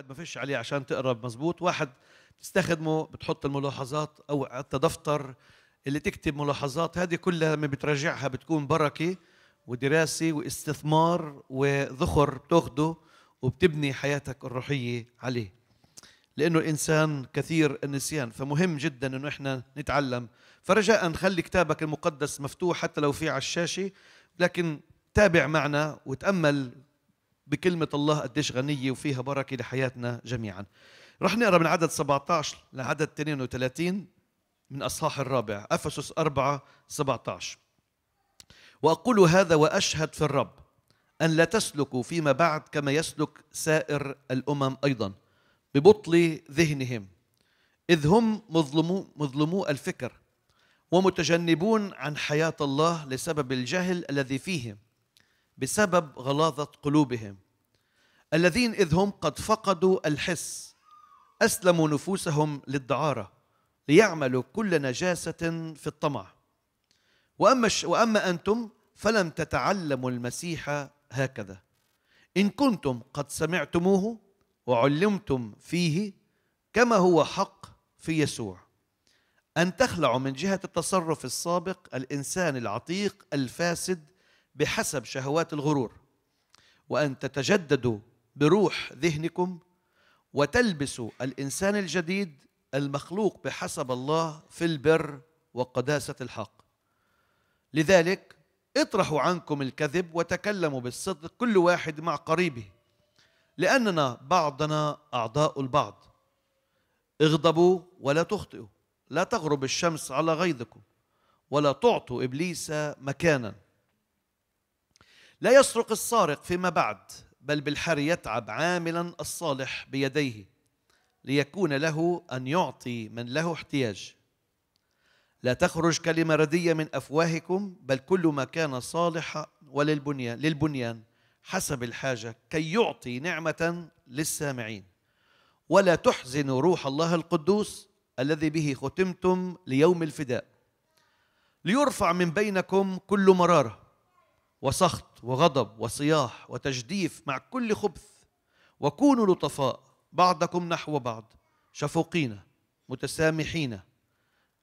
واحد ما فيش عليه عشان تقرا مزبوط واحد بتستخدمه بتحط الملاحظات او حتى دفتر اللي تكتب ملاحظات هذه كلها لما بترجعها بتكون بركه ودراسه واستثمار وذخر بتاخده وبتبني حياتك الروحيه عليه لانه الانسان كثير النسيان فمهم جدا انه احنا نتعلم فرجاء خلي كتابك المقدس مفتوح حتى لو في على الشاشه لكن تابع معنا وتامل بكلمة الله قديش غنية وفيها بركة لحياتنا جميعا رح نقرأ من عدد 17 لعدد 32 من أصحاح الرابع أفسس 4 17 وأقول هذا وأشهد في الرب أن لا تسلكوا فيما بعد كما يسلك سائر الأمم أيضا ببطل ذهنهم إذ هم مظلمو, مظلمو الفكر ومتجنبون عن حياة الله لسبب الجهل الذي فيهم بسبب غلاظة قلوبهم الذين إذ هم قد فقدوا الحس أسلموا نفوسهم للدعارة ليعملوا كل نجاسة في الطمع وأما, وأما أنتم فلم تتعلموا المسيح هكذا إن كنتم قد سمعتموه وعلمتم فيه كما هو حق في يسوع أن تخلعوا من جهة التصرف السابق الإنسان العتيق الفاسد بحسب شهوات الغرور وأن تتجددوا بروح ذهنكم وتلبسوا الإنسان الجديد المخلوق بحسب الله في البر وقداسة الحق لذلك اطرحوا عنكم الكذب وتكلموا بالصدق كل واحد مع قريبه لأننا بعضنا أعضاء البعض اغضبوا ولا تخطئوا لا تغرب الشمس على غيظكم ولا تعطوا إبليس مكانا لا يسرق السارق فيما بعد بل بالحري يتعب عاملا الصالح بيديه ليكون له ان يعطي من له احتياج لا تخرج كلمه رديه من افواهكم بل كل ما كان صالحا وللبنيان للبنيان حسب الحاجه كي يعطي نعمه للسامعين ولا تحزنوا روح الله القدوس الذي به ختمتم ليوم الفداء ليرفع من بينكم كل مراره وسخط وغضب وصياح وتجديف مع كل خبث وكونوا لطفاء بعضكم نحو بعض شفوقين متسامحين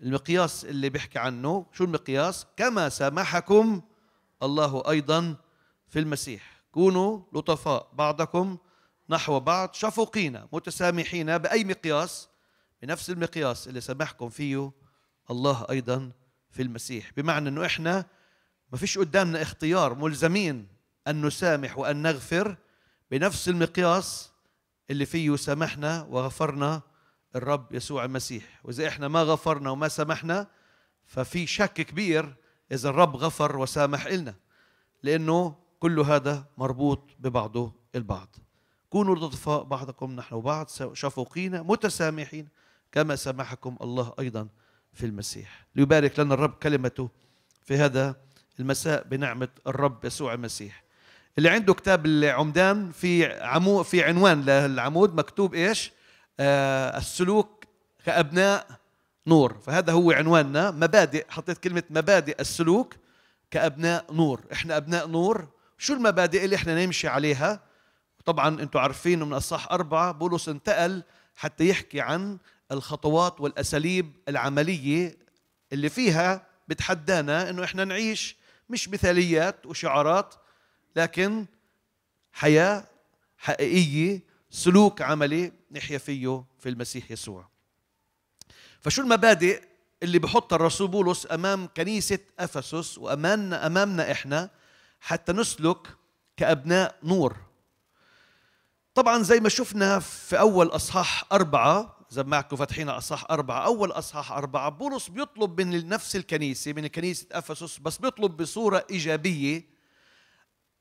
المقياس اللي بيحكي عنه شو المقياس كما سامحكم الله أيضا في المسيح كونوا لطفاء بعضكم نحو بعض شفوقين متسامحين بأي مقياس بنفس المقياس اللي سامحكم فيه الله أيضا في المسيح بمعنى أنه إحنا ما فيش قدامنا اختيار ملزمين أن نسامح وأن نغفر بنفس المقياس اللي فيه سامحنا وغفرنا الرب يسوع المسيح وإذا إحنا ما غفرنا وما سامحنا ففي شك كبير إذا الرب غفر وسامح إلنا لأنه كل هذا مربوط ببعضه البعض كونوا لطفاء بعضكم نحن وبعض شفوقين متسامحين كما سامحكم الله أيضا في المسيح ليبارك لنا الرب كلمته في هذا المساء بنعمة الرب يسوع المسيح اللي عنده كتاب العمدان في عمو في عنوان للعمود مكتوب ايش؟ آه السلوك كأبناء نور فهذا هو عنواننا مبادئ حطيت كلمة مبادئ السلوك كأبناء نور احنا أبناء نور شو المبادئ اللي احنا نمشي عليها طبعا انتم عارفين من اصح أربعة بولس انتقل حتى يحكي عن الخطوات والأساليب العملية اللي فيها بتحدانا انه احنا نعيش مش مثاليات وشعارات لكن حياة حقيقية سلوك عملي نحيا فيه في المسيح يسوع فشو المبادئ اللي بحطها الرسول بولس أمام كنيسة أفسس وأمامنا أمامنا إحنا حتى نسلك كأبناء نور طبعا زي ما شفنا في أول أصحاح أربعة إذا معكم فاتحين اصحاح اربعه اول اصحاح اربعه بولس بيطلب من نفس الكنيسه من كنيسه افسس بس بيطلب بصوره ايجابيه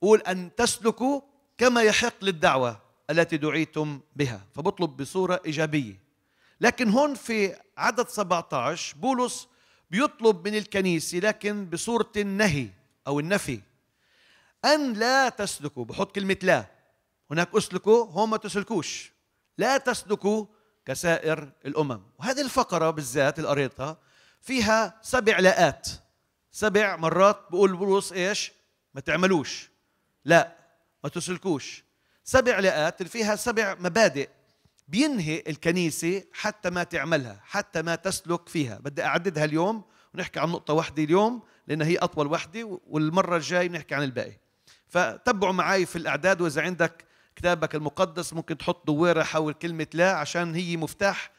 قول ان تسلكوا كما يحق للدعوه التي دعيتم بها فبطلب بصوره ايجابيه لكن هون في عدد 17 بولس بيطلب من الكنيسه لكن بصوره النهي او النفي ان لا تسلكوا بحط كلمه لا هناك اسلكوا هون ما تسلكوش لا تسلكوا كسائر الأمم وهذه الفقرة بالذات اللي قريتها فيها سبع لاءات سبع مرات بقول بولس إيش ما تعملوش لا ما تسلكوش سبع لاءات اللي فيها سبع مبادئ بينهي الكنيسة حتى ما تعملها حتى ما تسلك فيها بدي أعددها اليوم ونحكي عن نقطة واحدة اليوم لأن هي أطول واحدة والمرة الجاية بنحكي عن الباقي فتبعوا معي في الأعداد وإذا عندك كتابك المقدس ممكن تحط دواره حول كلمه لا عشان هي مفتاح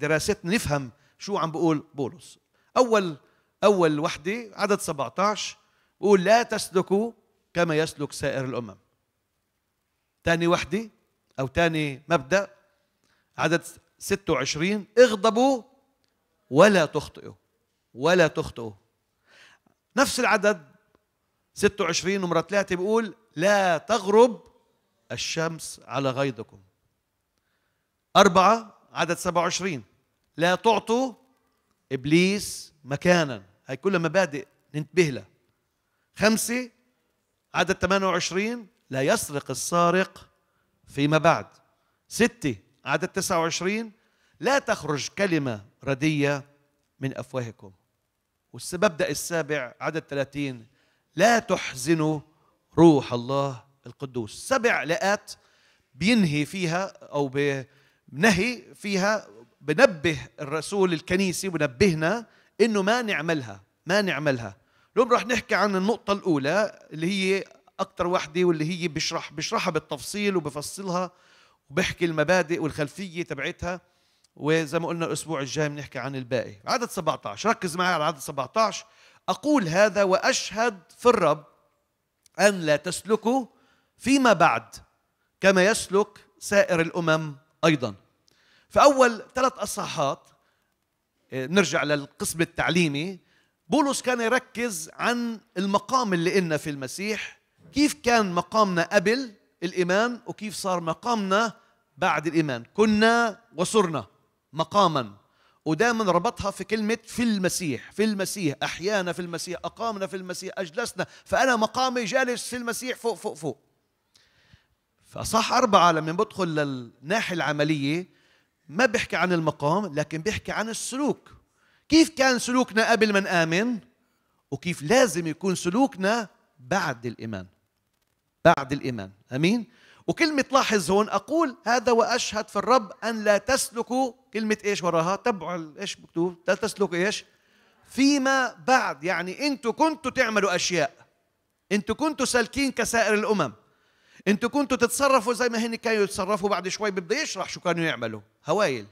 دراستنا نفهم شو عم بقول بولس اول اول وحده عدد 17 بقول لا تسلكوا كما يسلك سائر الامم ثاني وحده او ثاني مبدا عدد 26 اغضبوا ولا تخطئوا ولا تخطئوا نفس العدد 26 نمرة ثلاثة بيقول لا تغرب الشمس على غيظكم أربعة عدد 27 لا تعطوا إبليس مكانا هي كلها مبادئ ننتبه لها خمسة عدد 28 لا يسرق السارق فيما بعد ستة عدد 29 لا تخرج كلمة ردية من أفواهكم والمبدأ السابع عدد 30 لا تحزنوا روح الله القدوس سبع لقات بينهي فيها أو بنهي فيها بنبه الرسول الكنيسي بنبهنا إنه ما نعملها ما نعملها اليوم راح نحكي عن النقطة الأولى اللي هي أكثر وحدة واللي هي بشرح بشرحها بالتفصيل وبفصلها وبحكي المبادئ والخلفية تبعتها وزي ما قلنا الأسبوع الجاي بنحكي عن الباقي عدد 17 ركز معي على عدد 17 أقول هذا وأشهد في الرب أن لا تسلكوا فيما بعد كما يسلك سائر الامم ايضا فاول ثلاث اصحاحات آه، نرجع للقسم التعليمي بولس كان يركز عن المقام اللي إلنا في المسيح كيف كان مقامنا قبل الإيمان وكيف صار مقامنا بعد الإيمان كنا وصرنا مقاما ودائما ربطها في كلمة في المسيح في المسيح أحيانا في المسيح أقامنا في المسيح أجلسنا فأنا مقامي جالس في المسيح فوق فوق فوق فأصح أربعة لما بدخل للناحية العملية ما بيحكي عن المقام لكن بيحكي عن السلوك كيف كان سلوكنا قبل ما نآمن وكيف لازم يكون سلوكنا بعد الإيمان بعد الإيمان أمين وكلمة لاحظ هون أقول هذا وأشهد في الرب أن لا تسلكوا كلمة إيش وراها تبعوا إيش مكتوب لا تسلكوا إيش فيما بعد يعني أنتوا كنتوا تعملوا أشياء أنتوا كنتوا سالكين كسائر الأمم انتوا كنتوا تتصرفوا زي ما هن كانوا يتصرفوا بعد شوي بده يشرح شو كانوا يعملوا هوايل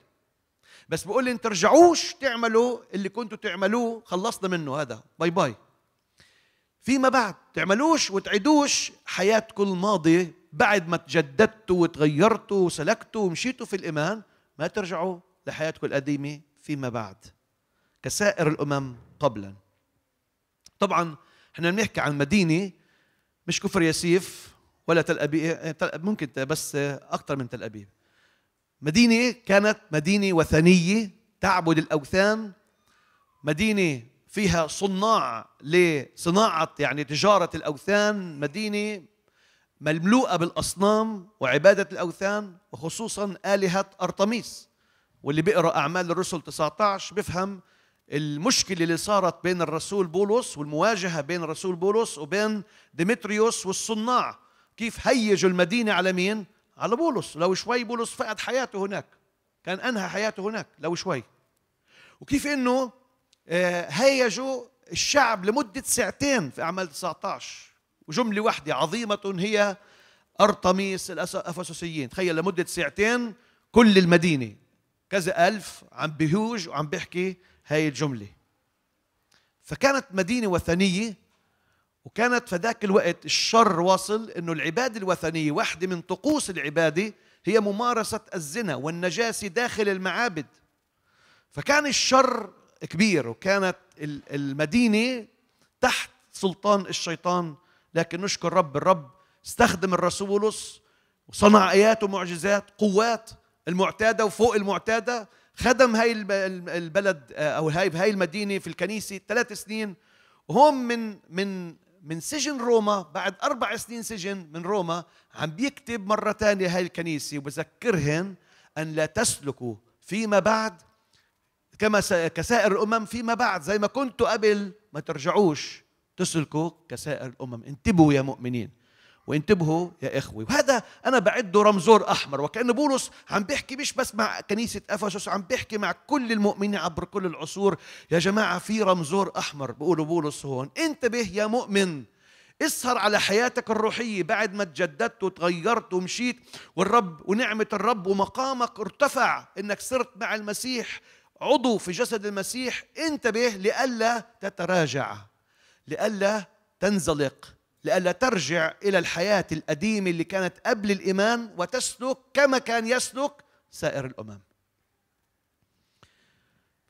بس بقول لي ترجعوش تعملوا اللي كنتوا تعملوه خلصنا منه هذا باي باي فيما بعد تعملوش وتعيدوش حياتكم الماضية بعد ما تجددتوا وتغيرتوا وسلكتوا ومشيتوا في الإيمان ما ترجعوا لحياتكم القديمة فيما بعد كسائر الأمم قبلا طبعا احنا بنحكي عن مدينة مش كفر يسيف ولا تل أبيب ممكن بس أكثر من تل أبيب مدينة كانت مدينة وثنية تعبد الأوثان مدينة فيها صناع لصناعة يعني تجارة الأوثان مدينة مملوءة بالأصنام وعبادة الأوثان وخصوصا آلهة أرطميس واللي بيقرأ أعمال الرسل 19 بفهم المشكلة اللي صارت بين الرسول بولس والمواجهة بين الرسول بولس وبين ديمتريوس والصناع كيف هيجوا المدينة على مين؟ على بولس لو شوي بولس فقد حياته هناك كان أنهى حياته هناك لو شوي وكيف أنه آه، هيجوا الشعب لمدة ساعتين في أعمال 19 وجملة واحدة عظيمة هي أرطميس الأفسوسيين تخيل لمدة ساعتين كل المدينة كذا ألف عم بيهوج وعم بيحكي هاي الجملة فكانت مدينة وثنية وكانت في ذاك الوقت الشر واصل انه العباده الوثنيه واحده من طقوس العباده هي ممارسه الزنا والنجاسه داخل المعابد فكان الشر كبير وكانت المدينه تحت سلطان الشيطان لكن نشكر رب الرب استخدم الرسول بولس وصنع ايات ومعجزات قوات المعتاده وفوق المعتاده خدم هاي البلد آه، او هاي المدينه في الكنيسه ثلاث سنين وهم من من من سجن روما بعد أربع سنين سجن من روما عم بيكتب مرة ثانية هاي الكنيسة وبذكرهن أن لا تسلكوا فيما بعد كما كسائر الأمم فيما بعد زي ما كنتوا قبل ما ترجعوش تسلكوا كسائر الأمم انتبهوا يا مؤمنين وانتبهوا يا اخوي وهذا انا بعده رمزور احمر وكان بولس عم بيحكي مش بس مع كنيسه افسس عم بيحكي مع كل المؤمنين عبر كل العصور يا جماعه في رمزور احمر بيقولوا بولس هون انتبه يا مؤمن اسهر على حياتك الروحية بعد ما تجددت وتغيرت ومشيت والرب ونعمة الرب ومقامك ارتفع انك صرت مع المسيح عضو في جسد المسيح انتبه لئلا تتراجع لئلا تنزلق لئلا ترجع إلى الحياة القديمة اللي كانت قبل الإيمان وتسلك كما كان يسلك سائر الأمم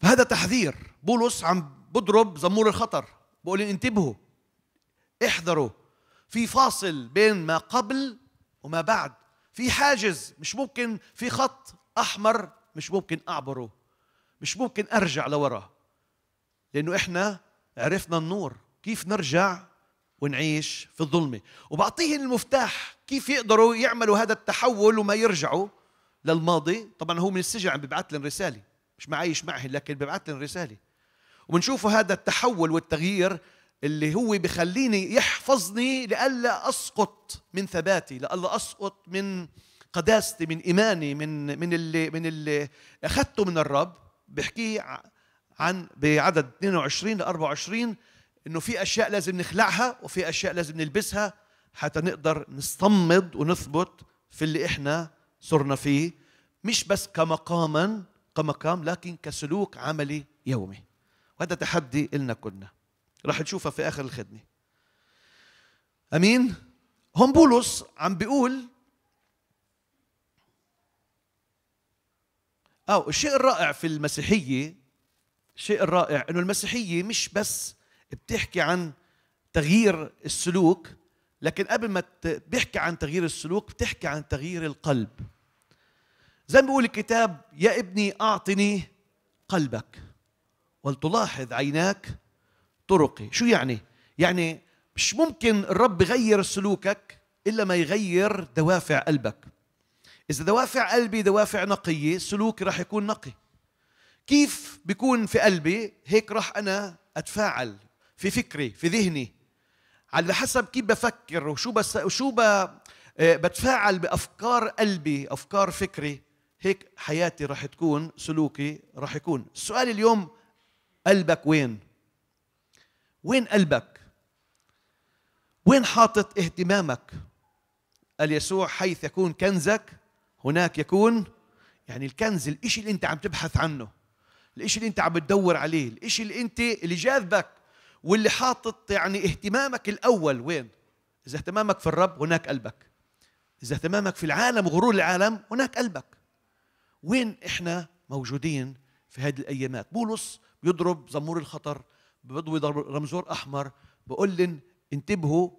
فهذا تحذير بولس عم بضرب زمور الخطر بقول انتبهوا احذروا في فاصل بين ما قبل وما بعد في حاجز مش ممكن في خط احمر مش ممكن اعبره مش ممكن ارجع لورا لانه احنا عرفنا النور كيف نرجع ونعيش في الظلمة وبعطيهم المفتاح كيف يقدروا يعملوا هذا التحول وما يرجعوا للماضي طبعا هو من السجن عم ببعث لهم رسالة مش معايش معهم لكن ببعث لهم رسالة وبنشوفوا هذا التحول والتغيير اللي هو بخليني يحفظني لئلا أسقط من ثباتي لئلا أسقط من قداستي من إيماني من من اللي من اللي أخذته من الرب بحكيه عن بعدد 22 ل 24 انه في اشياء لازم نخلعها وفي اشياء لازم نلبسها حتى نقدر نستمد ونثبت في اللي احنا صرنا فيه مش بس كمقاما كمقام لكن كسلوك عملي يومي وهذا تحدي إلنا كلنا راح نشوفها في آخر الخدمة أمين هون بولس عم بيقول أو آه، الشيء الرائع في المسيحية الشيء الرائع أنه المسيحية مش بس بتحكي عن تغيير السلوك لكن قبل ما بيحكي عن تغيير السلوك بتحكي عن تغيير القلب زي ما بيقول الكتاب يا ابني اعطني قلبك ولتلاحظ عيناك طرقي شو يعني يعني مش ممكن الرب يغير سلوكك الا ما يغير دوافع قلبك اذا دوافع قلبي دوافع نقيه سلوكي راح يكون نقي كيف بيكون في قلبي هيك راح انا اتفاعل في فكري في ذهني على حسب كيف بفكر وشو بس وشو آه، بتفاعل بافكار قلبي افكار فكري هيك حياتي راح تكون سلوكي راح يكون السؤال اليوم قلبك وين وين قلبك وين حاطط اهتمامك قال يسوع حيث يكون كنزك هناك يكون يعني الكنز الإشي اللي انت عم تبحث عنه الإشي اللي انت عم تدور عليه الإشي اللي انت اللي جاذبك واللي حاطط يعني اهتمامك الاول وين؟ اذا اهتمامك في الرب هناك قلبك. اذا اهتمامك في العالم وغرور العالم هناك قلبك. وين احنا موجودين في هذه الايامات؟ بولس بيضرب زمور الخطر بيضوي رمزور احمر بقول لن انتبهوا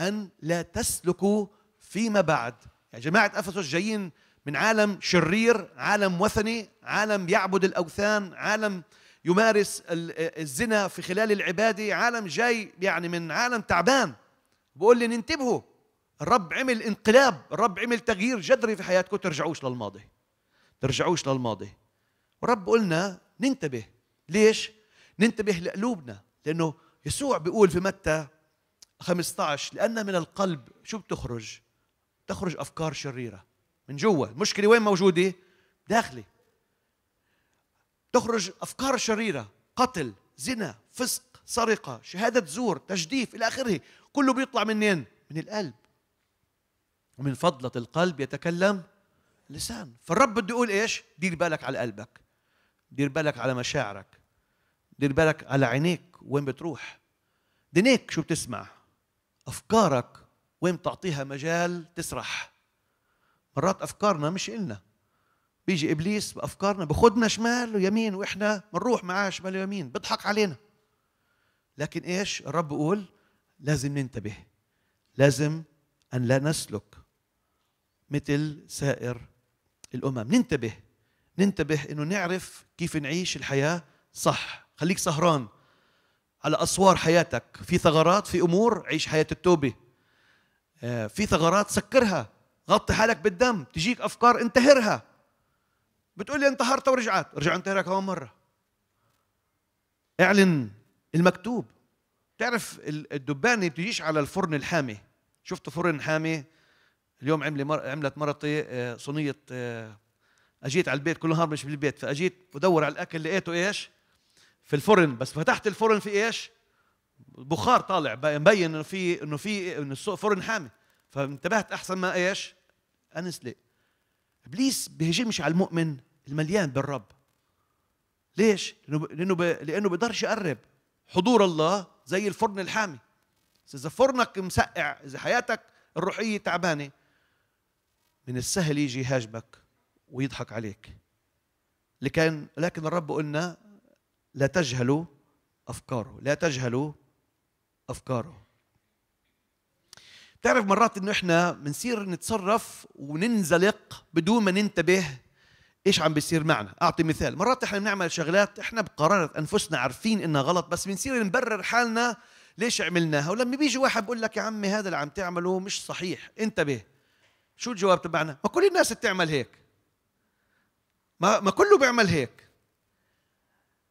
ان لا تسلكوا فيما بعد يا جماعه افسس جايين من عالم شرير عالم وثني عالم يعبد الاوثان عالم يمارس الزنا في خلال العبادة عالم جاي يعني من عالم تعبان بقول لي انتبهوا الرب عمل انقلاب الرب عمل تغيير جذري في حياتكم ترجعوش للماضي ترجعوش للماضي ورب قلنا ننتبه ليش ننتبه لقلوبنا لأنه يسوع بيقول في متى 15 لأن من القلب شو بتخرج تخرج أفكار شريرة من جوا المشكلة وين موجودة داخلي تخرج أفكار شريرة قتل زنا فسق سرقة شهادة زور تجديف إلى آخره كله بيطلع منين؟ من القلب ومن فضلة القلب يتكلم لسان فالرب بده يقول إيش؟ دير بالك على قلبك دير بالك على مشاعرك دير بالك على عينيك وين بتروح دينيك شو بتسمع أفكارك وين بتعطيها مجال تسرح مرات أفكارنا مش إلنا بيجي ابليس بافكارنا بخدنا شمال ويمين واحنا بنروح معاه شمال ويمين بيضحك علينا لكن ايش الرب بيقول لازم ننتبه لازم ان لا نسلك مثل سائر الامم ننتبه ننتبه انه نعرف كيف نعيش الحياه صح خليك سهران على اسوار حياتك في ثغرات في امور عيش حياه التوبه آه، في ثغرات سكرها غطي حالك بالدم تجيك افكار انتهرها بتقول لي انتحرت ورجعت رجع انتهرها كمان مره اعلن المكتوب تعرف الدبانه بتجيش على الفرن الحامي شفتوا فرن حامي اليوم مر... عملت مرتي آه، صينيه آه، اجيت على البيت كل نهار مش بالبيت فاجيت بدور على الاكل لقيته ايش في الفرن بس فتحت الفرن في ايش بخار طالع مبين انه في انه في انه الفرن حامي فانتبهت احسن ما ايش انسلق ابليس بيهجمش على المؤمن المليان بالرب ليش؟ لانه لانه ب... لانه بيقدرش يقرب حضور الله زي الفرن الحامي اذا فرنك مسقع اذا حياتك الروحيه تعبانه من السهل يجي يهاجمك ويضحك عليك لكن لكن الرب قلنا لا تجهلوا افكاره لا تجهلوا افكاره تعرف مرات انه احنا بنصير نتصرف وننزلق بدون ما ننتبه ايش عم بيصير معنا اعطي مثال مرات احنا بنعمل شغلات احنا بقرارة انفسنا عارفين انها غلط بس بنصير نبرر حالنا ليش عملناها ولما بيجي واحد بقول لك يا عمي هذا اللي عم تعمله مش صحيح انتبه شو الجواب تبعنا ما كل الناس بتعمل هيك ما ما كله بيعمل هيك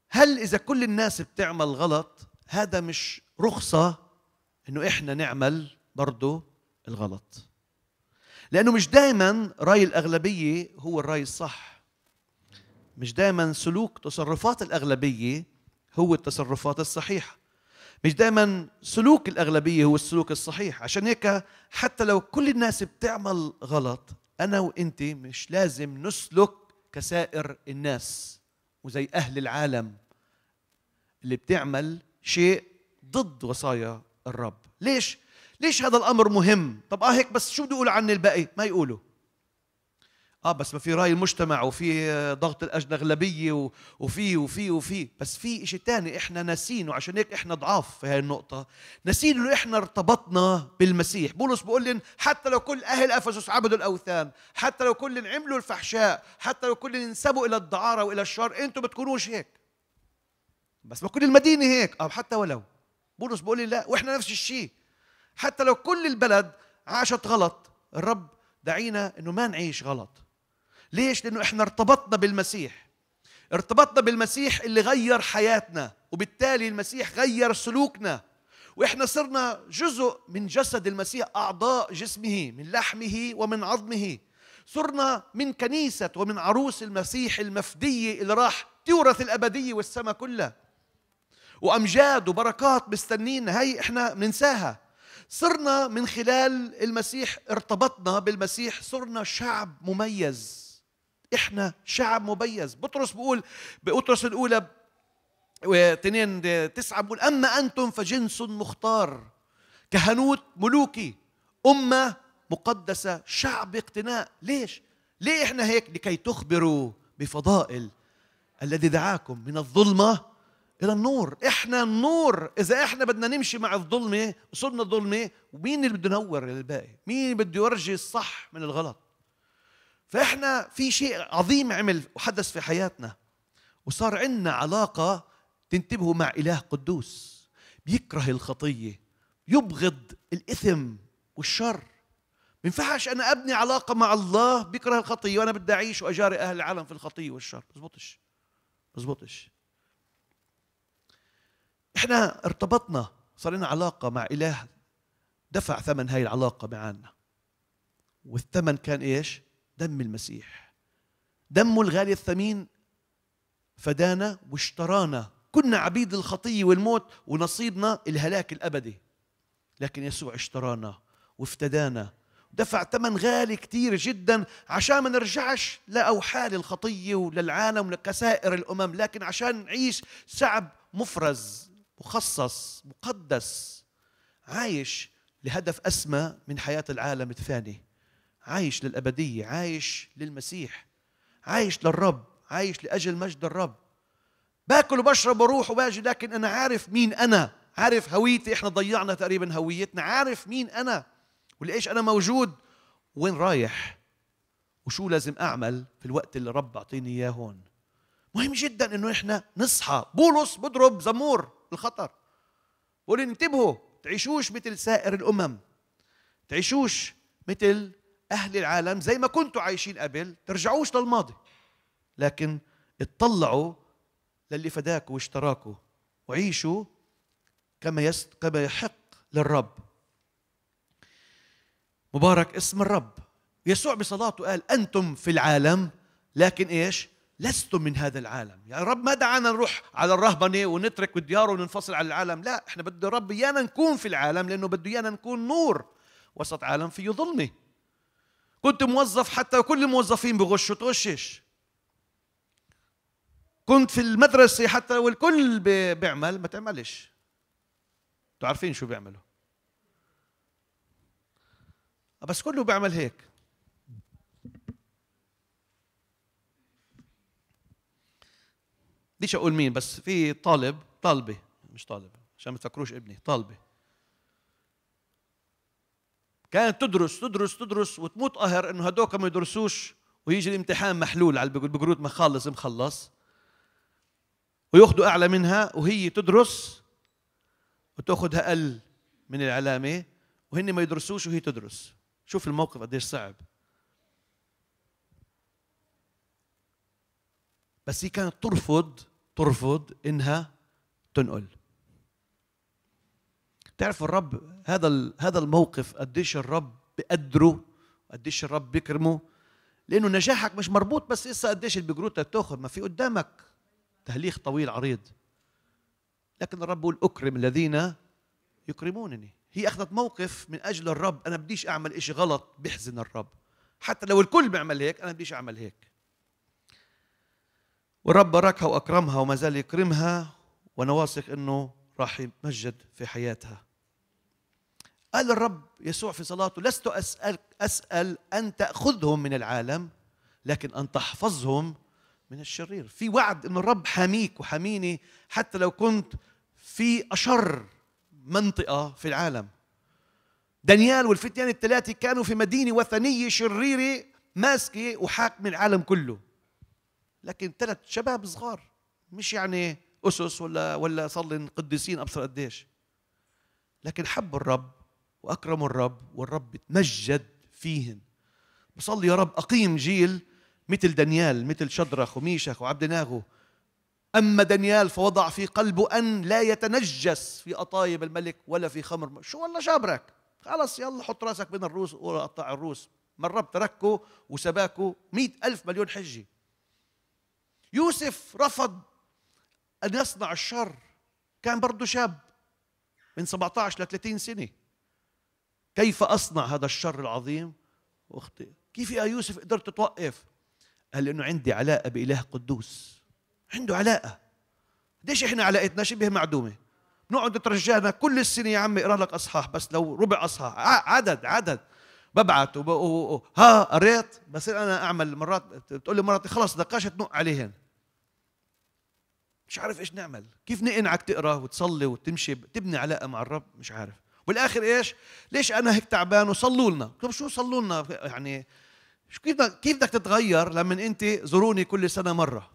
هل اذا كل الناس بتعمل غلط هذا مش رخصه انه احنا نعمل برضه الغلط لأنه مش دائما رأي الأغلبية هو الرأي الصح مش دائما سلوك تصرفات الأغلبية هو التصرفات الصحيحة مش دائما سلوك الأغلبية هو السلوك الصحيح عشان هيك حتى لو كل الناس بتعمل غلط أنا وأنت مش لازم نسلك كسائر الناس وزي أهل العالم اللي بتعمل شيء ضد وصايا الرب ليش؟ ليش هذا الامر مهم طب اه هيك بس شو بده يقولوا عن الباقي ما يقولوا اه بس ما في راي المجتمع وفي ضغط الاغلبيه وفي وفي وفي بس في شيء ثاني احنا ناسينه عشان هيك احنا ضعاف في هاي النقطه ناسين انه احنا ارتبطنا بالمسيح بولس بيقول لهم حتى لو كل اهل افسس عبدوا الاوثان حتى لو كل عملوا الفحشاء حتى لو كل انسبوا الى الدعاره والى الشر انتم بتكونوش هيك بس ما كل المدينه هيك او حتى ولو بولس بيقول لي لا واحنا نفس الشيء حتى لو كل البلد عاشت غلط الرب دعينا انه ما نعيش غلط ليش لانه احنا ارتبطنا بالمسيح ارتبطنا بالمسيح اللي غير حياتنا وبالتالي المسيح غير سلوكنا واحنا صرنا جزء من جسد المسيح اعضاء جسمه من لحمه ومن عظمه صرنا من كنيسة ومن عروس المسيح المفدية اللي راح تورث الأبدية والسماء كلها وأمجاد وبركات مستنينا هاي إحنا بننساها صرنا من خلال المسيح ارتبطنا بالمسيح صرنا شعب مميز احنا شعب مميز بطرس بيقول بطرس الاولى واثنين تسعة بقول أما أنتم فجنس مختار كهنوت ملوكي أمة مقدسة شعب اقتناء ليش؟ ليه احنا هيك؟ لكي تخبروا بفضائل الذي دعاكم من الظلمة الى النور احنا النور اذا احنا بدنا نمشي مع الظلمه صرنا الظلمه ومين اللي بده ينور الباقي مين اللي بده يورجي الصح من الغلط فاحنا في شيء عظيم عمل وحدث في حياتنا وصار عندنا علاقه تنتبهوا مع اله قدوس بيكره الخطيه يبغض الاثم والشر ما ينفعش انا ابني علاقه مع الله بيكره الخطيه وانا بدي اعيش واجاري اهل العالم في الخطيه والشر ما بزبطش ما بزبطش احنا ارتبطنا صار لنا علاقه مع اله دفع ثمن هاي العلاقه معنا والثمن كان ايش دم المسيح دمه الغالي الثمين فدانا واشترانا كنا عبيد الخطيه والموت ونصيبنا الهلاك الابدي لكن يسوع اشترانا وافتدانا دفع ثمن غالي كثير جدا عشان ما نرجعش لأوحال الخطية وللعالم ولكسائر الأمم لكن عشان نعيش شعب مفرز مخصص مقدس عايش لهدف أسمى من حياة العالم الثاني عايش للأبدية عايش للمسيح عايش للرب عايش لأجل مجد الرب باكل وبشرب وبروح وباجي لكن أنا عارف مين أنا عارف هويتي احنا ضيعنا تقريبا هويتنا عارف مين أنا ولإيش أنا موجود وين رايح وشو لازم أعمل في الوقت اللي رب أعطيني إياه هون مهم جدا انه احنا نصحى بولس بضرب زمور الخطر بقول انتبهوا تعيشوش مثل سائر الامم تعيشوش مثل اهل العالم زي ما كنتوا عايشين قبل ترجعوش للماضي لكن اطلعوا للي فداكوا واشتراكوا وعيشوا كما يست كما يحق للرب مبارك اسم الرب يسوع بصلاته قال انتم في العالم لكن ايش لست من هذا العالم يا يعني رب ما دعانا نروح على الرهبنة ونترك الديار وننفصل عن العالم لا احنا بده رب يانا نكون في العالم لأنه بده يانا نكون نور وسط عالم فيه ظلمة كنت موظف حتى كل الموظفين بغشوا تغشش كنت في المدرسة حتى والكل بيعمل ما تعملش تعرفين عارفين شو بيعملوا بس كله بيعمل هيك بديش اقول مين بس في طالب طالبه مش طالب عشان ما تفكروش ابني طالبه كانت تدرس تدرس تدرس وتموت قهر انه هدوك ما يدرسوش ويجي الامتحان محلول على البقروت ما خالص مخلص وياخذوا اعلى منها وهي تدرس وتاخذ اقل من العلامه وهن ما يدرسوش وهي تدرس شوف الموقف قديش صعب بس هي كانت ترفض ترفض انها تنقل تعرف الرب هذا هذا الموقف قديش الرب بقدره قديش الرب بيكرمه لانه نجاحك مش مربوط بس لسه قديش البجروت تاخذ ما في قدامك تهليخ طويل عريض لكن الرب بيقول اكرم الذين يكرمونني هي اخذت موقف من اجل الرب انا بديش اعمل شيء غلط بيحزن الرب حتى لو الكل بيعمل هيك انا بديش اعمل هيك والرب باركها واكرمها وما زال يكرمها وانا واثق انه راح يمجد في حياتها قال الرب يسوع في صلاته لست اسال اسال ان تاخذهم من العالم لكن ان تحفظهم من الشرير في وعد انه الرب حاميك وحاميني حتى لو كنت في اشر منطقه في العالم دانيال والفتيان الثلاثه كانوا في مدينه وثنيه شريره ماسكه وحاكم العالم كله لكن ثلاث شباب صغار مش يعني أسس ولا ولا صار قديسين أبصر قديش لكن حبوا الرب وأكرموا الرب والرب تمجد فيهن بصلي يا رب أقيم جيل مثل دانيال مثل شدرخ وميشخ وعبد ناغو أما دانيال فوضع في قلبه أن لا يتنجس في أطايب الملك ولا في خمر شو والله شابرك خلص يلا حط راسك بين الروس وقطع الروس من الرب تركه وسباكه مئة ألف مليون حجي يوسف رفض أن يصنع الشر كان برضه شاب من 17 ل 30 سنة كيف أصنع هذا الشر العظيم أختي كيف يا يوسف قدرت توقف قال لأنه عندي علاقة بإله قدوس عنده علاقة ليش إحنا علاقتنا شبه معدومة نقعد ترجعنا كل السنة يا عمي اقرا لك أصحاح بس لو ربع أصحاح عدد عدد ببعث ها قريت بصير أنا أعمل مرات بتقول لي مراتي خلص نقاشة تنق عليهن مش عارف ايش نعمل كيف نقنعك تقرا وتصلي وتمشي تبني علاقه مع الرب مش عارف بالاخر ايش ليش انا هيك تعبان وصلوا لنا طب شو صلوا لنا يعني كيف بدك كيف بدك تتغير لما انت زوروني كل سنه مره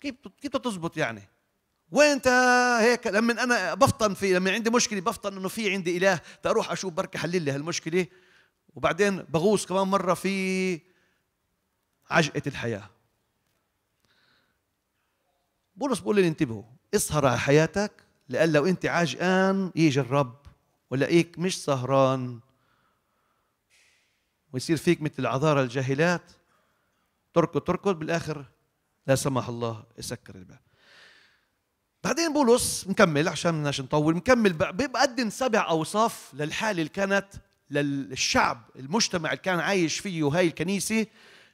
كيف كيف تزبط يعني وين انت هيك لما انا بفطن في لما عندي مشكله بفطن انه في عندي اله تروح اشوف بركي حل لي هالمشكله وبعدين بغوص كمان مره في عجقه الحياه بولس بيقول لي انتبهوا اسهر على حياتك لان لو انت عاجقان يجي الرب ولاقيك مش سهران ويصير فيك مثل العذارى الجاهلات تركض تركض بالاخر لا سمح الله يسكر الباب بعدين بولس نكمل عشان بدناش نطول نكمل بقدم سبع اوصاف للحاله اللي كانت للشعب المجتمع اللي كان عايش فيه وهي الكنيسه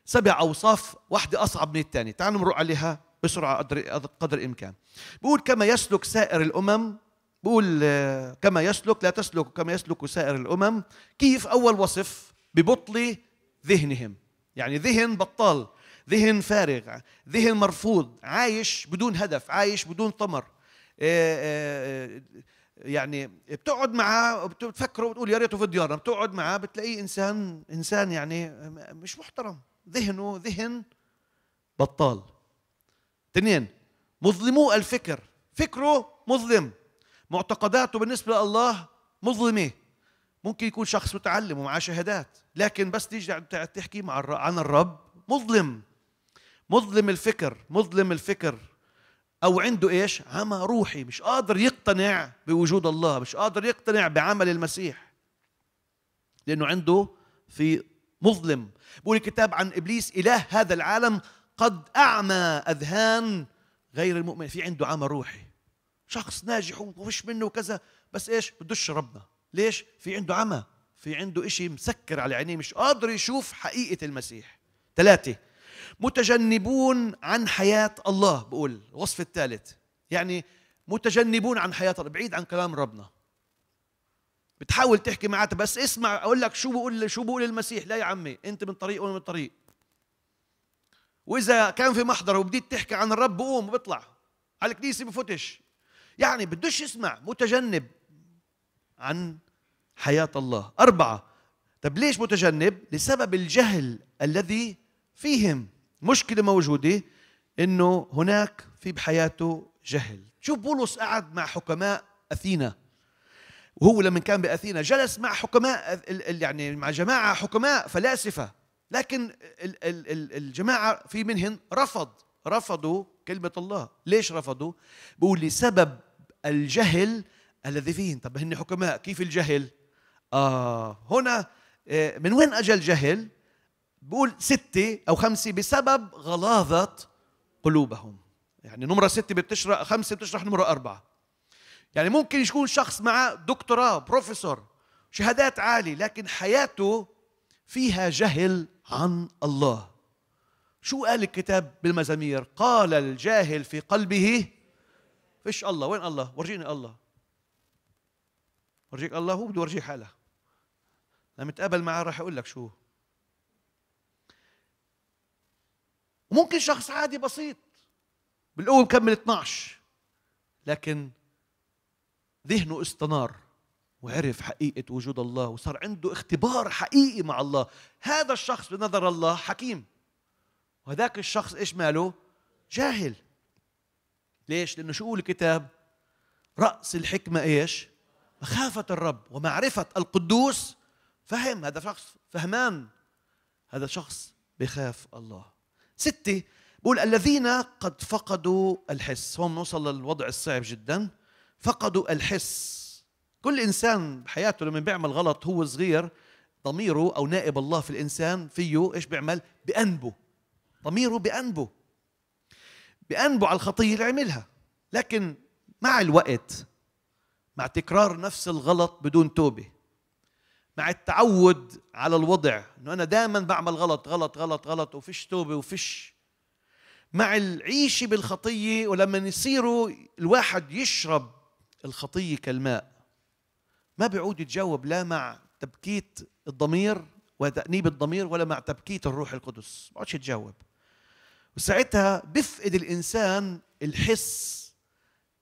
سبع اوصاف واحده اصعب من الثانيه تعالوا نمرق عليها بسرعه قدر قدر الامكان بقول كما يسلك سائر الامم بقول آه، كما يسلك لا تسلك كما يسلك سائر الامم كيف اول وصف ببطل ذهنهم يعني ذهن بطال ذهن فارغ ذهن مرفوض عايش بدون هدف عايش بدون طمر آه، آه، يعني بتقعد معاه بتفكره وبتقول يا ريته في ديارنا بتقعد معاه بتلاقيه انسان انسان يعني مش محترم ذهنه ذهن بطال اثنين مظلمو الفكر فكره مظلم معتقداته بالنسبة لله مظلمة ممكن يكون شخص متعلم ومعاه شهادات لكن بس تيجي تحكي مع عن الرب مظلم مظلم الفكر مظلم الفكر أو عنده إيش عمى روحي مش قادر يقتنع بوجود الله مش قادر يقتنع بعمل المسيح لأنه عنده في مظلم بقول الكتاب عن إبليس إله هذا العالم قد أعمى أذهان غير المؤمن في عنده عمى روحي شخص ناجح وفيش منه وكذا بس إيش بدوش ربنا ليش في عنده عمى في عنده إشي مسكر على عينيه مش قادر يشوف حقيقة المسيح ثلاثة متجنبون عن حياة الله بقول الوصف الثالث يعني متجنبون عن حياة الله بعيد عن كلام ربنا بتحاول تحكي معاه بس اسمع اقول لك شو بقول شو بقول المسيح لا يا عمي انت من طريق وانا من طريق واذا كان في محضر وبديت تحكي عن الرب قوم وبيطلع على الكنيسه بفوتش يعني بدوش يسمع متجنب عن حياه الله اربعه طب ليش متجنب لسبب الجهل الذي فيهم مشكله موجوده انه هناك في بحياته جهل شوف بولس قعد مع حكماء اثينا وهو لما كان باثينا جلس مع حكماء يعني مع جماعه حكماء فلاسفه لكن الجماعة في منهم رفض رفضوا كلمة الله ليش رفضوا؟ بقول لسبب الجهل الذي فيهم طب هن حكماء كيف الجهل؟ آه هنا آه، من وين أجى الجهل؟ بقول ستة أو خمسة بسبب غلاظة قلوبهم يعني نمرة ستة بتشرح خمسة بتشرح نمرة أربعة يعني ممكن يكون شخص معه دكتوراه بروفيسور شهادات عالية لكن حياته فيها جهل عن الله شو قال الكتاب بالمزامير قال الجاهل في قلبه فيش الله وين الله ورجيني الله ورجيك الله هو بده يورجيه حاله لما تقابل معه راح يقول لك شو ممكن شخص عادي بسيط بالقوة مكمل 12 لكن ذهنه استنار وعرف حقيقة وجود الله وصار عنده اختبار حقيقي مع الله هذا الشخص بنظر الله حكيم وهذاك الشخص إيش ماله جاهل ليش لأنه شو الكتاب رأس الحكمة إيش مخافة الرب ومعرفة القدوس فهم هذا شخص فهمان هذا شخص بخاف الله ستة بقول الذين قد فقدوا الحس هون نوصل للوضع الصعب جدا فقدوا الحس كل انسان بحياته لما بيعمل غلط هو صغير ضميره او نائب الله في الانسان فيه ايش بيعمل بانبه ضميره بانبه بانبه على الخطيه اللي عملها لكن مع الوقت مع تكرار نفس الغلط بدون توبه مع التعود على الوضع انه انا دائما بعمل غلط غلط غلط غلط وفيش توبه وفيش مع العيشه بالخطيه ولما يصيروا الواحد يشرب الخطيه كالماء ما بيعود يتجاوب لا مع تبكيت الضمير وتأنيب الضمير ولا مع تبكيت الروح القدس ما بيعودش يتجاوب وساعتها بيفقد الإنسان الحس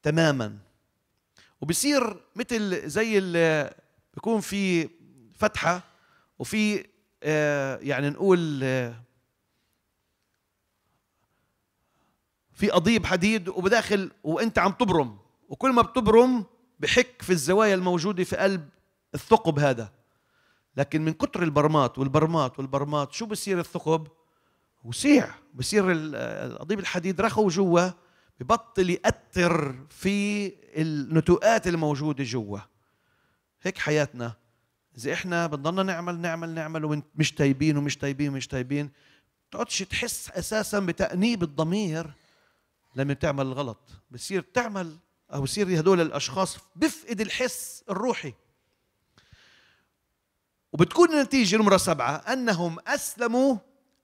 تماما وبصير مثل زي اللي بيكون في فتحة وفي آه، يعني نقول آه، في قضيب حديد وبداخل وانت عم تبرم وكل ما بتبرم بحك في الزوايا الموجودة في قلب الثقب هذا لكن من كتر البرمات والبرمات والبرمات شو بصير الثقب وسيع بصير قضيب الحديد رخو جوا ببطل يأثر في النتوءات الموجودة جوا هيك حياتنا إذا إحنا بنضلنا نعمل نعمل نعمل ومش تايبين ومش تايبين ومش تايبين تقعدش تحس أساسا بتأنيب الضمير لما بتعمل الغلط بصير تعمل أو يصير هدول الأشخاص بفقد الحس الروحي وبتكون النتيجة نمرة سبعة أنهم أسلموا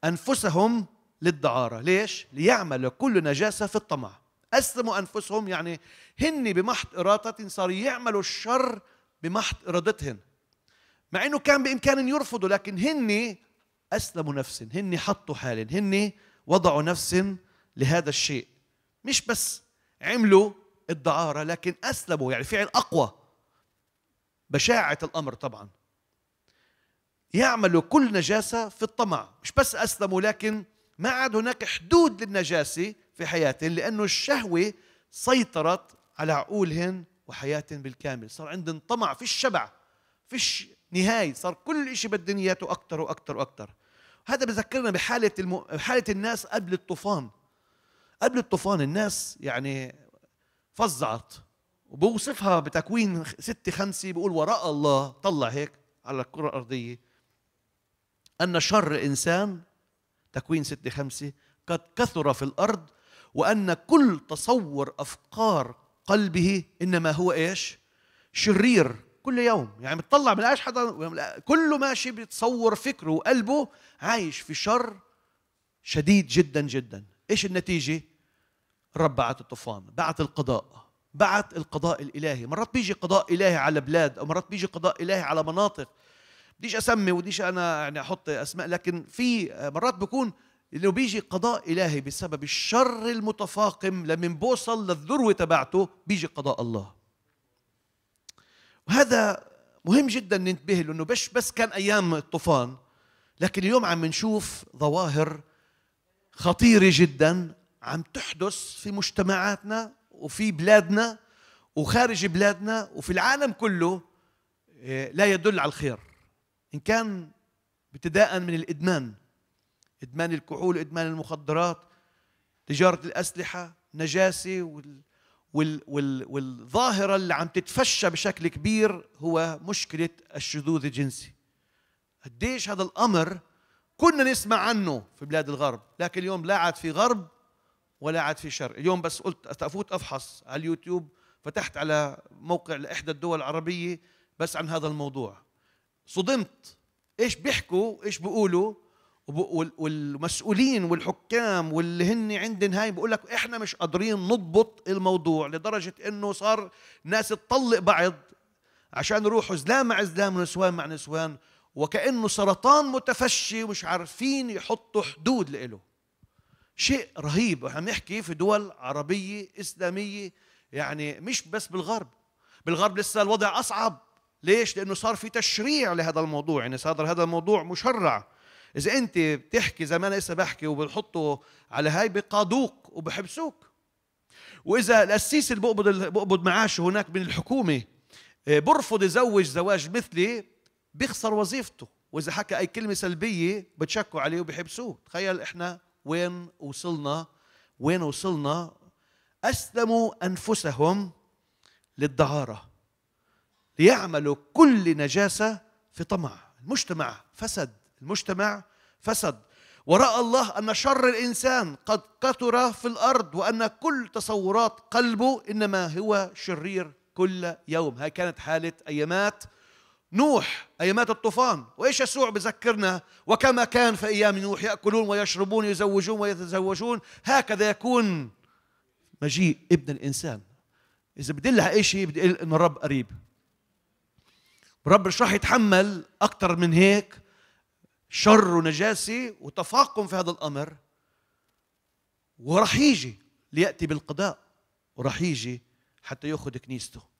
أنفسهم للدعارة ليش؟ ليعمل كل نجاسة في الطمع أسلموا أنفسهم يعني هن بمحض إرادتهم صاروا يعملوا الشر بمحض إرادتهن مع أنه كان بإمكانهم يرفضوا لكن هن أسلموا نفسهم هن حطوا حالهم هن وضعوا نفسهم لهذا الشيء مش بس عملوا الدعارة لكن أسلموا يعني فعل أقوى بشاعة الأمر طبعا يعملوا كل نجاسة في الطمع مش بس أسلموا لكن ما عاد هناك حدود للنجاسة في حياتهم لأنه الشهوة سيطرت على عقولهن وحياتهن بالكامل صار عندهم طمع في الشبع فيش نهاية صار كل شيء بدهم أكثر وأكثر وأكثر هذا بذكرنا بحالة الم... حالة الناس قبل الطوفان قبل الطوفان الناس يعني فظعت وبوصفها بتكوين ستة خمسة بيقول وراء الله طلع هيك على الكرة الأرضية أن شر إنسان تكوين ستة خمسة قد كثر في الأرض وأن كل تصور أفكار قلبه إنما هو إيش شرير كل يوم يعني بتطلع ما لقاش حدا كله ماشي بيتصور فكره وقلبه عايش في شر شديد جدا جدا ايش النتيجه الرب بعت الطوفان بعت القضاء بعت القضاء الالهي مرات بيجي قضاء الهي على بلاد او مرات بيجي قضاء الهي على مناطق بديش اسمي وديش انا يعني احط اسماء لكن في مرات بكون لو بيجي قضاء الهي بسبب الشر المتفاقم لما بوصل للذروه تبعته بيجي قضاء الله وهذا مهم جدا ننتبه له انه بش بس كان ايام الطوفان لكن اليوم عم نشوف ظواهر خطيره جدا عم تحدث في مجتمعاتنا وفي بلادنا وخارج بلادنا وفي العالم كله آه، لا يدل على الخير إن كان ابتداء من الإدمان إدمان الكحول إدمان المخدرات تجارة الأسلحة نجاسة وال وال وال والظاهرة اللي عم تتفشى بشكل كبير هو مشكلة الشذوذ الجنسي قديش هذا الأمر كنا نسمع عنه في بلاد الغرب لكن اليوم لا عاد في غرب ولا عاد في شر اليوم بس قلت افوت افحص على اليوتيوب فتحت على موقع لاحدى الدول العربيه بس عن هذا الموضوع صدمت ايش بيحكوا ايش بيقولوا والمسؤولين والحكام واللي هن عندن هاي بقول لك احنا مش قادرين نضبط الموضوع لدرجه انه صار ناس تطلق بعض عشان يروحوا زلام مع زلام ونسوان مع نسوان وكانه سرطان متفشي ومش عارفين يحطوا حدود له شيء رهيب احنا بنحكي في دول عربيه اسلاميه يعني مش بس بالغرب بالغرب لسه الوضع اصعب ليش لانه صار في تشريع لهذا الموضوع يعني صار هذا الموضوع مشرع اذا انت بتحكي زي ما انا لسه بحكي وبنحطه على هاي بقادوك وبحبسوك واذا القسيس اللي بقبض بقبض معاشه هناك من الحكومه آه، برفض يزوج زواج مثلي بيخسر وظيفته واذا حكى اي كلمه سلبيه بتشكوا عليه وبيحبسوه تخيل احنا وين وصلنا وين وصلنا أسلموا أنفسهم للدعارة ليعملوا كل نجاسة في طمع المجتمع فسد المجتمع فسد ورأى الله أن شر الإنسان قد كثر في الأرض وأن كل تصورات قلبه إنما هو شرير كل يوم هاي كانت حالة أيامات نوح أي مات الطوفان وإيش يسوع بذكرنا وكما كان في أيام نوح يأكلون ويشربون يزوجون ويتزوجون هكذا يكون مجيء ابن الإنسان إذا بدل على شيء بدي أقول إن الرب قريب الرب مش راح يتحمل أكثر من هيك شر ونجاسة وتفاقم في هذا الأمر وراح يجي ليأتي بالقضاء وراح يجي حتى يأخذ كنيسته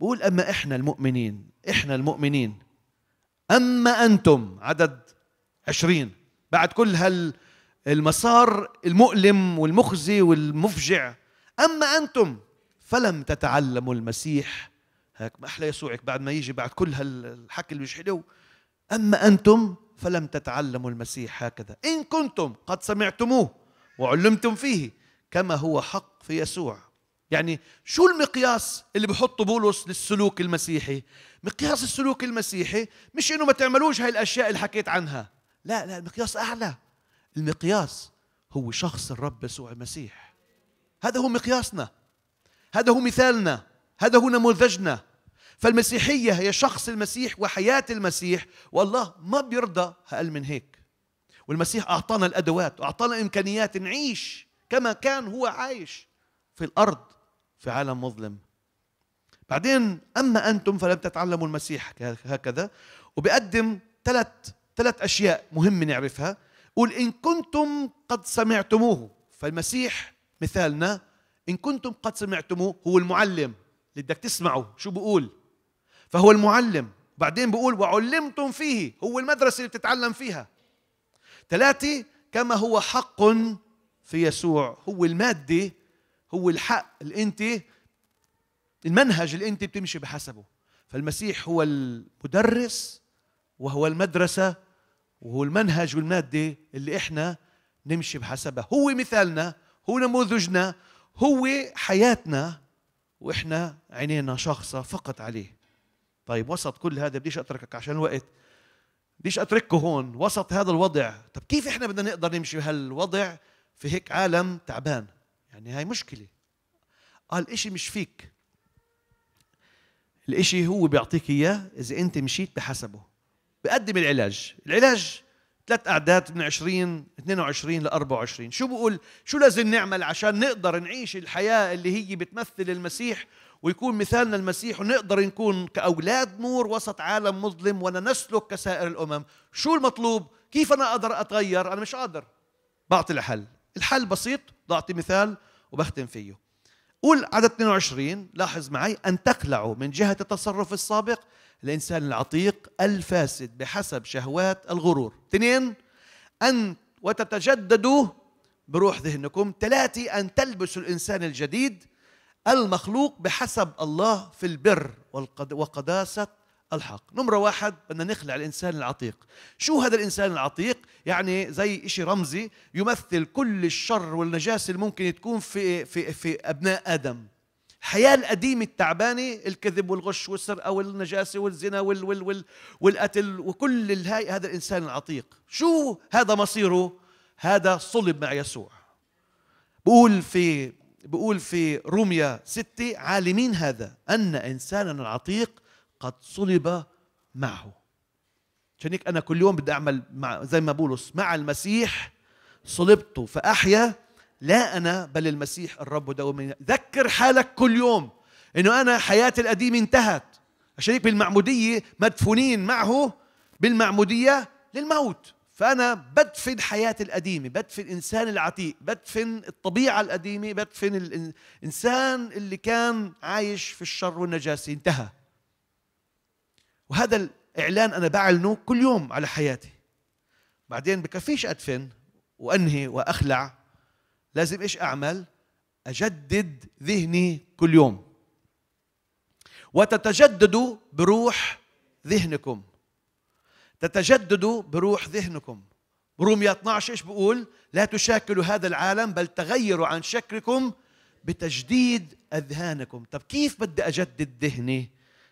بقول أما إحنا المؤمنين إحنا المؤمنين أما أنتم عدد عشرين بعد كل هال المسار المؤلم والمخزي والمفجع أما أنتم فلم تتعلموا المسيح هيك ما أحلى يسوعك بعد ما يجي بعد كل هالحكي اللي حلو أما أنتم فلم تتعلموا المسيح هكذا إن كنتم قد سمعتموه وعلمتم فيه كما هو حق في يسوع يعني شو المقياس اللي بحطه بولس للسلوك المسيحي مقياس السلوك المسيحي مش انه ما تعملوش هاي الاشياء اللي حكيت عنها لا لا المقياس اعلى المقياس هو شخص الرب يسوع المسيح هذا هو مقياسنا هذا هو مثالنا هذا هو نموذجنا فالمسيحية هي شخص المسيح وحياة المسيح والله ما بيرضى أقل من هيك والمسيح أعطانا الأدوات وأعطانا إمكانيات نعيش كما كان هو عايش في الأرض في عالم مظلم بعدين أما أنتم فلم تتعلموا المسيح هكذا وبقدم ثلاث ثلاث أشياء مهمة نعرفها قول إن كنتم قد سمعتموه فالمسيح مثالنا إن كنتم قد سمعتموه هو المعلم اللي بدك تسمعه شو بقول فهو المعلم بعدين بقول وعلمتم فيه هو المدرسة اللي بتتعلم فيها ثلاثة كما هو حق في يسوع هو المادة هو الحق اللي انت المنهج اللي انت بتمشي بحسبه فالمسيح هو المدرس وهو المدرسه وهو المنهج والماده اللي احنا نمشي بحسبها هو مثالنا هو نموذجنا هو حياتنا واحنا عينينا شخصه فقط عليه طيب وسط كل هذا بديش اتركك عشان الوقت بديش اتركه هون وسط هذا الوضع طب كيف احنا بدنا نقدر نمشي بهالوضع في هيك عالم تعبان يعني هاي مشكلة قال إشي مش فيك الإشي هو بيعطيك إياه إذا أنت مشيت بحسبه بقدم العلاج العلاج ثلاث أعداد من 20 22 ل 24 شو بقول شو لازم نعمل عشان نقدر نعيش الحياة اللي هي بتمثل المسيح ويكون مثالنا المسيح ونقدر نكون كأولاد نور وسط عالم مظلم نسلك كسائر الأمم شو المطلوب كيف أنا أقدر أتغير أنا مش قادر بعطي الحل الحل بسيط بعطي مثال وبختم فيه قول عدد 22 لاحظ معي أن تقلعوا من جهة التصرف السابق الإنسان العتيق الفاسد بحسب شهوات الغرور اثنين أن وتتجددوا بروح ذهنكم ثلاثة أن تلبسوا الإنسان الجديد المخلوق بحسب الله في البر وقداسة الحق نمرة واحد بدنا نخلع الإنسان العتيق شو هذا الإنسان العتيق؟ يعني زي إشي رمزي يمثل كل الشر والنجاسة اللي ممكن تكون في, في, في أبناء آدم الحياة القديمة التعبانة الكذب والغش والسرقة والنجاسة والزنا وال وال وال والقتل وكل الهاي هذا الإنسان العتيق شو هذا مصيره؟ هذا صلب مع يسوع بقول في بقول في روميا ستة عالمين هذا أن إنساننا العتيق قد صلب معه عشان هيك انا كل يوم بدي اعمل مع زي ما بولس مع المسيح صلبت فاحيا لا انا بل المسيح الرب دوما ذكر حالك كل يوم انه انا حياتي القديمه انتهت عشان هيك بالمعموديه مدفونين معه بالمعموديه للموت فانا بدفن حياتي القديمه بدفن الانسان العتيق بدفن الطبيعه القديمه بدفن الانسان اللي كان عايش في الشر والنجاسه انتهى وهذا الإعلان أنا بعلنه كل يوم على حياتي بعدين بكفيش أدفن وأنهي وأخلع لازم إيش أعمل أجدد ذهني كل يوم وتتجدد بروح ذهنكم تتجدد بروح ذهنكم رومية 12 ايش بقول لا تشاكلوا هذا العالم بل تغيروا عن شكلكم بتجديد اذهانكم طب كيف بدي اجدد ذهني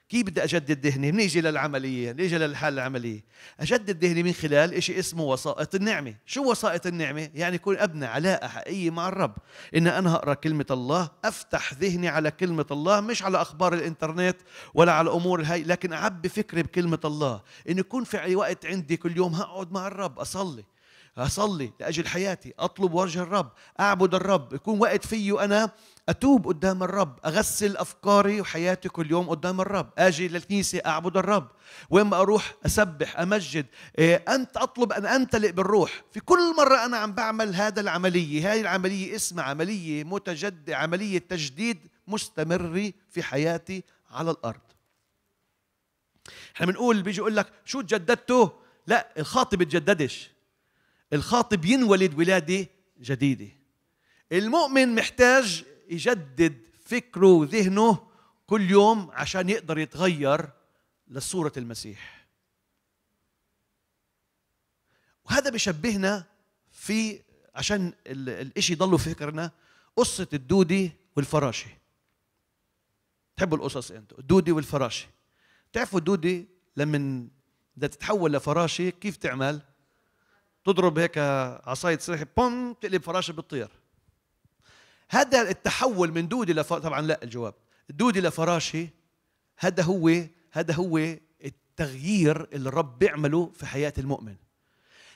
كيف بدي اجدد ذهني؟ بنيجي للعمليه، نيجي للحل العمليه. اجدد ذهني من خلال شيء اسمه وسائط النعمه، شو وسائط النعمه؟ يعني يكون ابني علاقه حقيقيه مع الرب، ان انا اقرا كلمه الله، افتح ذهني على كلمه الله، مش على اخبار الانترنت ولا على الامور هاي، لكن اعبي فكري بكلمه الله، ان يكون في وقت عندي كل يوم هقعد مع الرب اصلي. أصلي لأجل حياتي أطلب وجه الرب أعبد الرب يكون وقت فيه أنا أتوب قدام الرب أغسل أفكاري وحياتي كل يوم قدام الرب أجي للكنيسة أعبد الرب ما أروح أسبح أمجد إيه، أنت أطلب أن أمتلئ بالروح في كل مرة أنا عم بعمل هذا العملية هذه العملية اسمها عملية متجددة عملية تجديد مستمر في حياتي على الأرض احنا بنقول بيجي يقول لك شو تجددته لا الخاطب بتجددش الخاطب ينولد ولادة جديدة المؤمن محتاج يجدد فكره وذهنه كل يوم عشان يقدر يتغير لصورة المسيح وهذا بشبهنا في عشان الاشي يضل في فكرنا قصة الدودي والفراشة تحبوا القصص إيه انتوا الدودي والفراشة تعرفوا الدودي لما بدها تتحول لفراشة كيف تعمل تضرب هيك عصاية سلاح بوم تقلب فراشة بتطير هذا التحول من دودي لف... طبعا لا الجواب دودي لفراشي هذا هو هذا هو التغيير اللي الرب بيعمله في حياة المؤمن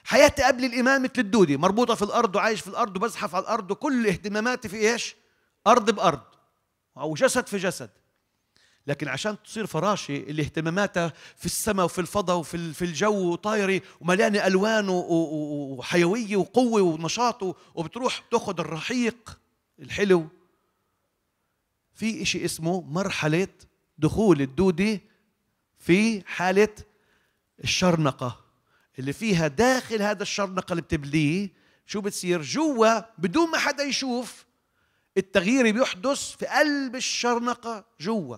حياتي قبل الإيمان مثل الدودي مربوطة في الأرض وعايش في الأرض وبزحف على الأرض وكل اهتماماتي في إيش أرض بأرض أو جسد في جسد لكن عشان تصير فراشي اللي اهتماماتها في السماء وفي الفضاء وفي في الجو وطايري ومليانه الوان وحيويه وقوه ونشاط وبتروح تاخذ الرحيق الحلو في شيء اسمه مرحلة دخول الدودة في حالة الشرنقة اللي فيها داخل هذا الشرنقة اللي بتبليه شو بتصير جوا بدون ما حدا يشوف التغيير بيحدث في قلب الشرنقة جوا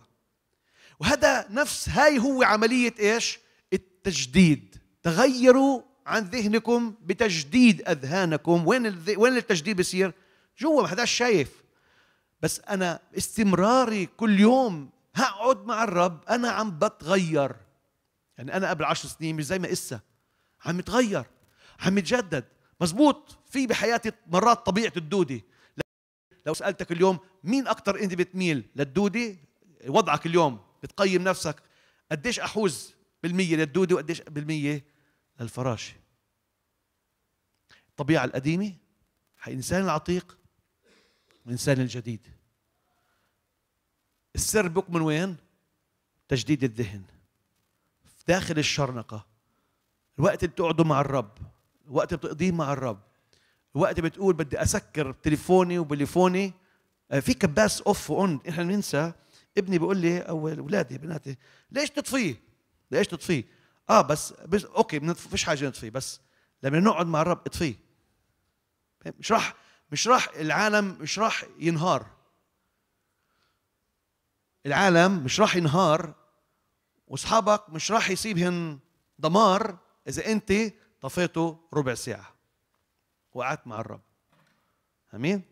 وهذا نفس هاي هو عملية إيش التجديد تغيروا عن ذهنكم بتجديد أذهانكم وين وين التجديد بيصير جوا ما حداش شايف بس انا استمراري كل يوم هقعد مع الرب انا عم بتغير يعني انا قبل عشر سنين مش زي ما اسا عم اتغير عم اتجدد مزبوط في بحياتي مرات طبيعه الدوده لو سالتك اليوم مين اكثر انت بتميل للدوده وضعك اليوم بتقيم نفسك قديش احوز بالمية للدودة وقديش بالمية للفراشة الطبيعة القديمة الإنسان العتيق الإنسان الجديد السر بك من وين؟ تجديد الذهن في داخل الشرنقة الوقت اللي بتقعده مع الرب الوقت اللي بتقضيه مع الرب الوقت اللي بتقول بدي أسكر تليفوني وبليفوني آه، في كباس أوف وأون إحنا بننسى ابني بيقول لي أو أولادي بناتي ليش تطفيه؟ ليش تطفيه؟ آه بس, بس أوكي ما فيش حاجة نطفيه بس لما نقعد مع الرب اطفيه مش راح مش راح العالم مش راح ينهار العالم مش راح ينهار واصحابك مش راح يسيبهم دمار اذا انت طفيته ربع ساعه وقعدت مع الرب امين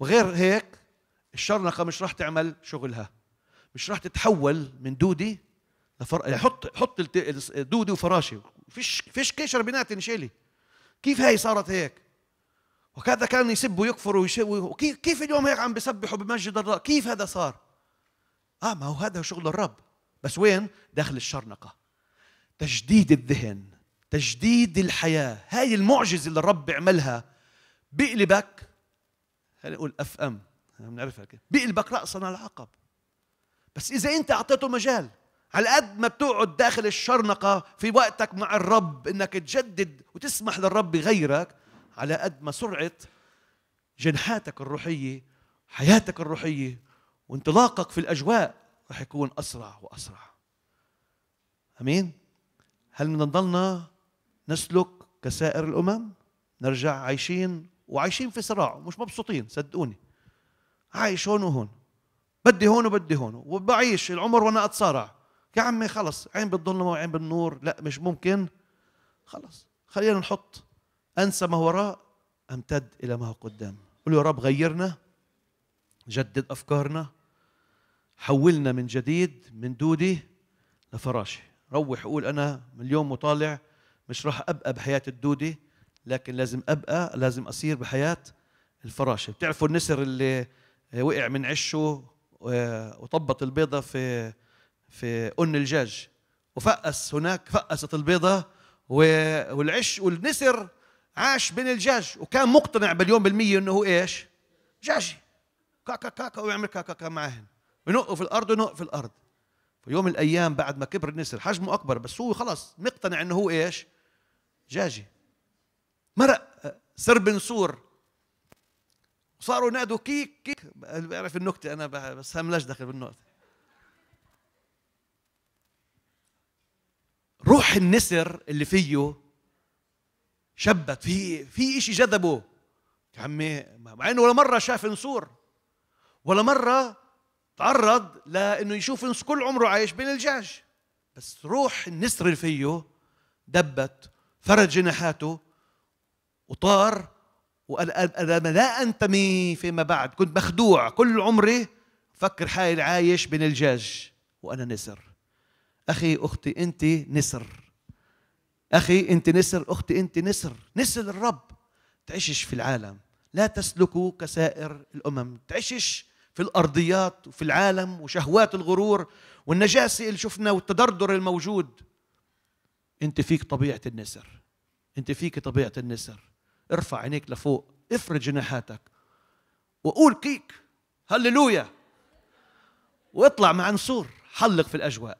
وغير هيك الشرنقه مش راح تعمل شغلها مش راح تتحول من دودي لفر... حط حط دودي وفراشي فيش فيش كشر بيناتن شيلي كيف هاي صارت هيك وكذا كان يسب ويكفر ويشوي كيف اليوم هيك عم بيسبحوا بمسجد الله كيف هذا صار اه ما هو هذا شغل الرب بس وين داخل الشرنقه تجديد الذهن تجديد الحياه هاي المعجزه اللي الرب بيعملها بقلبك خلينا نقول اف ام بنعرفها كده بقلبك راسا على العقب بس اذا انت اعطيته مجال على قد ما بتقعد داخل الشرنقة في وقتك مع الرب انك تجدد وتسمح للرب يغيرك على قد ما سرعه جنحاتك الروحيه حياتك الروحيه وانطلاقك في الاجواء رح يكون اسرع واسرع امين هل بدنا نضلنا نسلك كسائر الامم نرجع عايشين وعايشين في صراع ومش مبسوطين صدقوني عايش هون وهون بدي هون وبدي هون وبعيش العمر وانا اتصارع يا عمي خلص عين بالظلمه وعين بالنور لا مش ممكن خلص خلينا نحط أنسى ما وراء أمتد إلى ما هو قدام قل يا رب غيرنا جدد أفكارنا حولنا من جديد من دودي لفراشي روح قول أنا من اليوم وطالع مش راح أبقى بحياة الدودي لكن لازم أبقى لازم أصير بحياة الفراشة بتعرفوا النسر اللي وقع من عشه آه، وطبط البيضة في في أن الجاج وفقس هناك فقست البيضة والعش والنسر عاش بين الجاج وكان مقتنع باليوم بالمية انه هو ايش؟ جاجي كاكا كاكا ويعمل كاكا كاكا معهن ينقوا في الارض وينقوا في الارض في يوم من الايام بعد ما كبر النسر حجمه اكبر بس هو خلص مقتنع انه هو ايش؟ جاجي مرق آه، سر بن سور وصاروا ينادوا كيك كيك بعرف النكته انا بس هم ليش دخل بالنكته روح النسر اللي فيه شبت في في شيء جذبه يا عمي مع انه ولا مره شاف نسور ولا مره تعرض لانه يشوف نس كل عمره عايش بين الجاج بس روح النسر اللي فيه دبت فرد جناحاته وطار وقال انا لا انتمي فيما بعد كنت مخدوع كل عمري فكر حالي عايش بين الجاج وانا نسر اخي اختي انت نسر أخي أنت نسر أختي أنت نسر نسر الرب تعيشش في العالم لا تسلكوا كسائر الأمم تعيشش في الأرضيات وفي العالم وشهوات الغرور والنجاسة اللي شفنا والتدردر الموجود أنت فيك طبيعة النسر أنت فيك طبيعة النسر ارفع عينيك لفوق افرد جناحاتك وقول كيك هللويا واطلع مع نسور حلق في الأجواء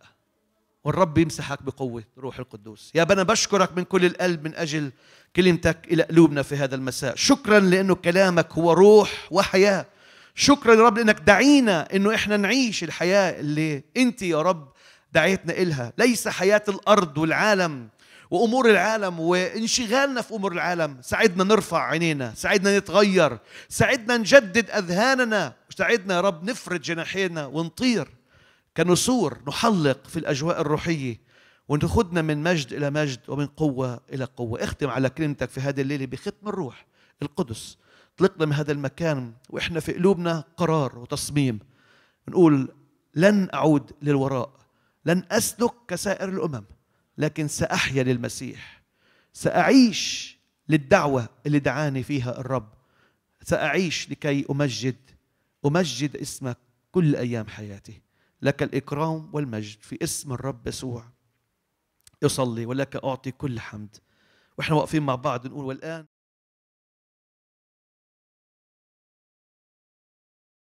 والرب يمسحك بقوة روح القدوس يا بنا بشكرك من كل القلب من أجل كلمتك إلى قلوبنا في هذا المساء شكرا لأنه كلامك هو روح وحياة شكرا يا رب لأنك دعينا أنه إحنا نعيش الحياة اللي أنت يا رب دعيتنا إلها ليس حياة الأرض والعالم وامور العالم وانشغالنا في امور العالم ساعدنا نرفع عينينا ساعدنا نتغير ساعدنا نجدد اذهاننا ساعدنا يا رب نفرد جناحينا ونطير كنسور نحلق في الأجواء الروحية ونخدنا من مجد إلى مجد ومن قوة إلى قوة اختم على كلمتك في هذه الليلة بختم الروح القدس طلقنا من هذا المكان وإحنا في قلوبنا قرار وتصميم نقول لن أعود للوراء لن أسلك كسائر الأمم لكن سأحيا للمسيح سأعيش للدعوة اللي دعاني فيها الرب سأعيش لكي أمجد أمجد اسمك كل أيام حياتي لك الإكرام والمجد في اسم الرب يسوع يصلي ولك أعطي كل حمد وإحنا واقفين مع بعض نقول والآن